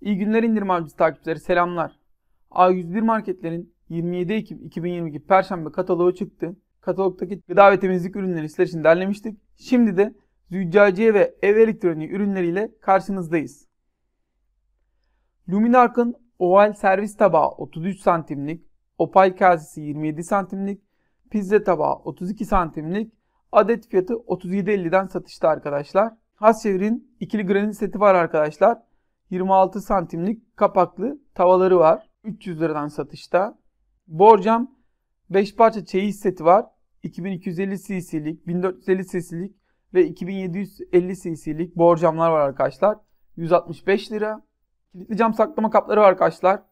İyi günler indirim avcısı takipçileri selamlar. A101 marketlerin 27 Ekim 2022 Perşembe kataloğu çıktı. Katalogdaki gıda ve temizlik ürünleri sizler için derlemiştik. Şimdi de züccaciye ve ev elektroniği ürünleriyle karşınızdayız. Luminark'ın oval servis tabağı 33 santimlik, opal kasesi 27 santimlik, pizza tabağı 32 santimlik, adet fiyatı 37.50'den satışta arkadaşlar. Has çevirin ikili granit seti var arkadaşlar. 26 santimlik kapaklı tavaları var. 300 liradan satışta. Borcam 5 parça çeyiz seti var. 2250 cc'lik, 1450 cc'lik ve 2750 cc'lik borcamlar var arkadaşlar. 165 lira. Kilitli cam saklama kapları var arkadaşlar.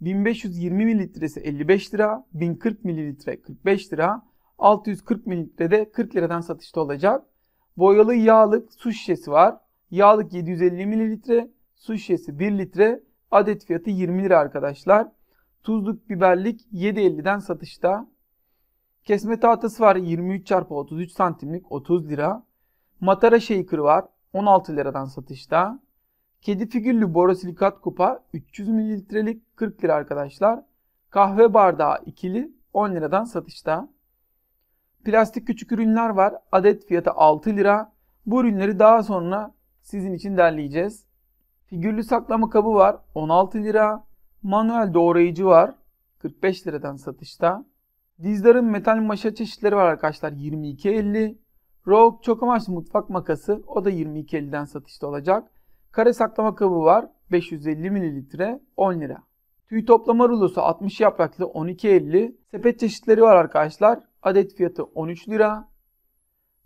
1520 mililitresi 55 lira, 1040 mililitre 45 lira, 640 mililitre de 40 liradan satışta olacak. Boyalı yağlık su şişesi var. Yağlık 750 mililitre, Su şişesi 1 litre. Adet fiyatı 20 lira arkadaşlar. Tuzluk biberlik 7.50'den satışta. Kesme tahtası var 23 çarpı 33 santimlik 30 lira. Matara shaker var 16 liradan satışta. Kedi figürlü borosilikat kupa 300 mililitrelik 40 lira arkadaşlar. Kahve bardağı ikili 10 liradan satışta. Plastik küçük ürünler var. Adet fiyatı 6 lira. Bu ürünleri daha sonra sizin için derleyeceğiz. Figürlü saklama kabı var 16 lira. Manuel doğrayıcı var 45 liradan satışta. Dizdar'ın metal maşa çeşitleri var arkadaşlar 22.50. Rogue çok amaçlı mutfak makası o da 22.50'den satışta olacak. Kare saklama kabı var 550 mililitre 10 lira. Tüy toplama rulosu 60 yapraklı 12.50. Sepet çeşitleri var arkadaşlar. Adet fiyatı 13 lira.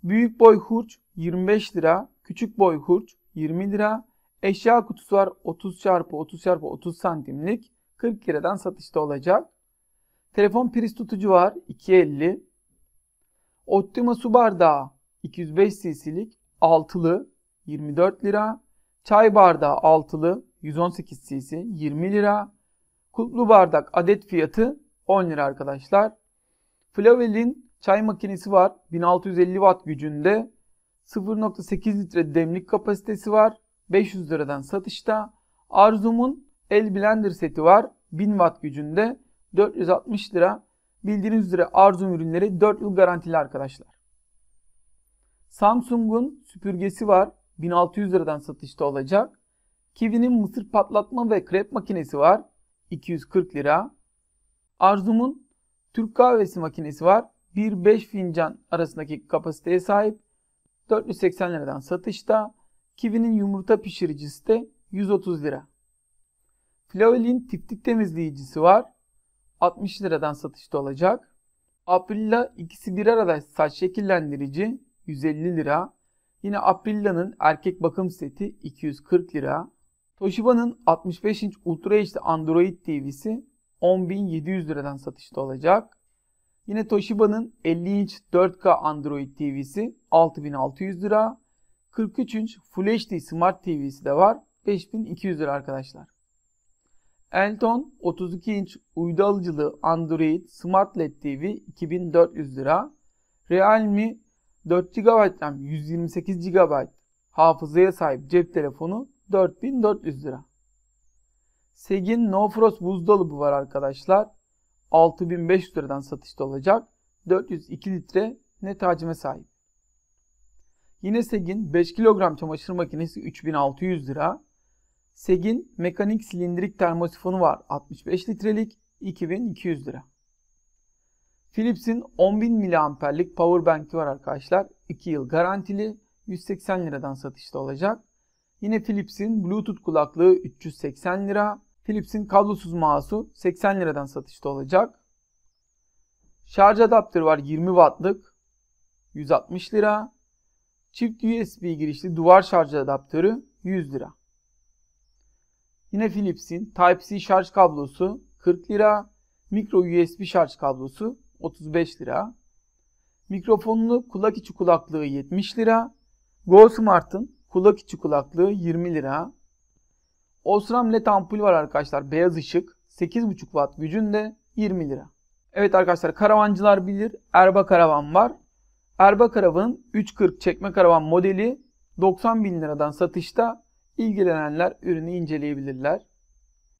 Büyük boy hurç 25 lira. Küçük boy hurç 20 lira. Eşya kutusu var 30 çarpı 30 çarpı 30 santimlik 40 liradan satışta olacak. Telefon priz tutucu var 250. Optima su bardağı 205 cc'lik altılı 24 lira. Çay bardağı altılı 118 cc 20 lira. Kutlu bardak adet fiyatı 10 lira arkadaşlar. Flavel'in çay makinesi var. 1650 watt gücünde. 0.8 litre demlik kapasitesi var. 500 liradan satışta. Arzum'un el blender seti var. 1000 watt gücünde 460 lira. Bildiğiniz üzere Arzum ürünleri 4 yıl garantili arkadaşlar. Samsung'un süpürgesi var. 1600 liradan satışta olacak. Kiwi'nin mısır patlatma ve krep makinesi var. 240 lira. Arzum'un Türk kahvesi makinesi var. 1-5 fincan arasındaki kapasiteye sahip. 480 liradan satışta. Kiwi'nin yumurta pişiricisi de 130 lira. Flavel'in tiftik temizleyicisi var. 60 liradan satışta olacak. Aprilla ikisi bir arada saç şekillendirici 150 lira. Yine Aprilla'nın erkek bakım seti 240 lira. Toshiba'nın 65 inç Ultra HD Android TV'si 10.700 liradan satışta olacak. Yine Toshiba'nın 50 inç 4K Android TV'si 6600 lira. 43 inç Full HD Smart TV'si de var. 5200 lira arkadaşlar. Elton 32 inç uydu alıcılı Android Smart LED TV 2400 lira. Realme 4 GB RAM 128 GB hafızaya sahip cep telefonu 4400 lira. Segin No Frost buzdolabı var arkadaşlar. 6500 liradan satışta olacak. 402 litre net hacime sahip. Yine SEG'in 5 kilogram çamaşır makinesi 3600 lira. SEG'in mekanik silindirik termosifonu var 65 litrelik 2200 lira. Philips'in 10.000 miliamperlik power bank'i var arkadaşlar. 2 yıl garantili 180 liradan satışta olacak. Yine Philips'in Bluetooth kulaklığı 380 lira. Philips'in kablosuz mouse'u 80 liradan satışta olacak. Şarj adaptörü var 20 wattlık 160 lira. Çift USB girişli duvar şarj adaptörü 100 lira. Yine Philips'in Type-C şarj kablosu 40 lira. Mikro USB şarj kablosu 35 lira. Mikrofonlu kulak içi kulaklığı 70 lira. Go Smart'ın kulak içi kulaklığı 20 lira. Osram LED ampul var arkadaşlar. Beyaz ışık. 8,5 Watt gücünde 20 lira. Evet arkadaşlar karavancılar bilir. Erba karavan var. Erbak Aravan'ın 340 çekme karavan modeli 90 bin liradan satışta ilgilenenler ürünü inceleyebilirler.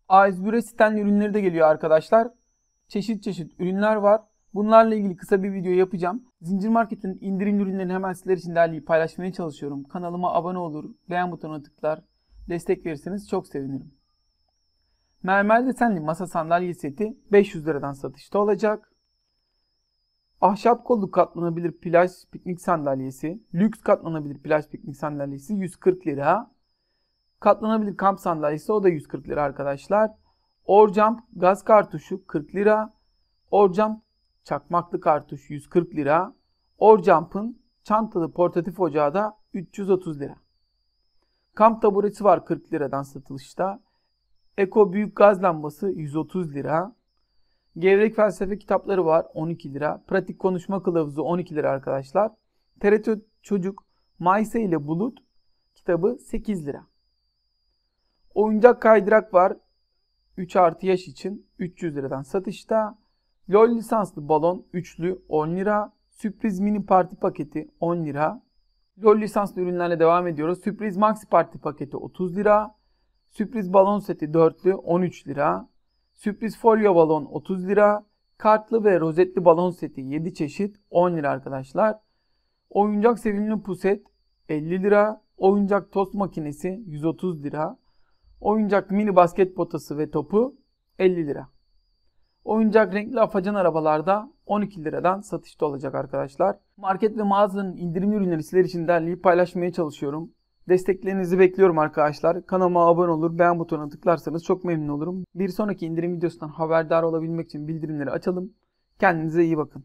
A101'e Sten ürünleri de geliyor arkadaşlar. Çeşit çeşit ürünler var. Bunlarla ilgili kısa bir video yapacağım. Zincir Market'in indirim ürünlerini hemen sizler için derleyip paylaşmaya çalışıyorum. Kanalıma abone olur, beğen butonuna tıklar, destek verirseniz çok sevinirim. Mermer desenli masa sandalye seti 500 liradan satışta olacak. Ahşap kolluk katlanabilir plaj piknik sandalyesi, lüks katlanabilir plaj piknik sandalyesi 140 lira. Katlanabilir kamp sandalyesi o da 140 lira arkadaşlar. Orcam gaz kartuşu 40 lira. Orcam çakmaklı kartuş 140 lira. Orcamp'ın çantalı portatif ocağı da 330 lira. Kamp taburesi var 40 liradan satılışta. Eko büyük gaz lambası 130 lira. Gevrek felsefe kitapları var 12 lira. Pratik konuşma kılavuzu 12 lira arkadaşlar. TRT Çocuk Mayse ile Bulut kitabı 8 lira. Oyuncak kaydırak var 3 artı yaş için 300 liradan satışta. LOL lisanslı balon üçlü 10 lira. Sürpriz mini parti paketi 10 lira. LOL lisanslı ürünlerle devam ediyoruz. Sürpriz maxi parti paketi 30 lira. Sürpriz balon seti dörtlü 13 lira. Sürpriz folyo balon 30 lira. Kartlı ve rozetli balon seti 7 çeşit 10 lira arkadaşlar. Oyuncak sevimli puset 50 lira. Oyuncak tost makinesi 130 lira. Oyuncak mini basket potası ve topu 50 lira. Oyuncak renkli afacan arabalarda 12 liradan satışta olacak arkadaşlar. Market ve mağazanın indirim ürünleri sizler için derleyip paylaşmaya çalışıyorum. Desteklerinizi bekliyorum arkadaşlar. Kanalıma abone olur, beğen butonuna tıklarsanız çok memnun olurum. Bir sonraki indirim videosundan haberdar olabilmek için bildirimleri açalım. Kendinize iyi bakın.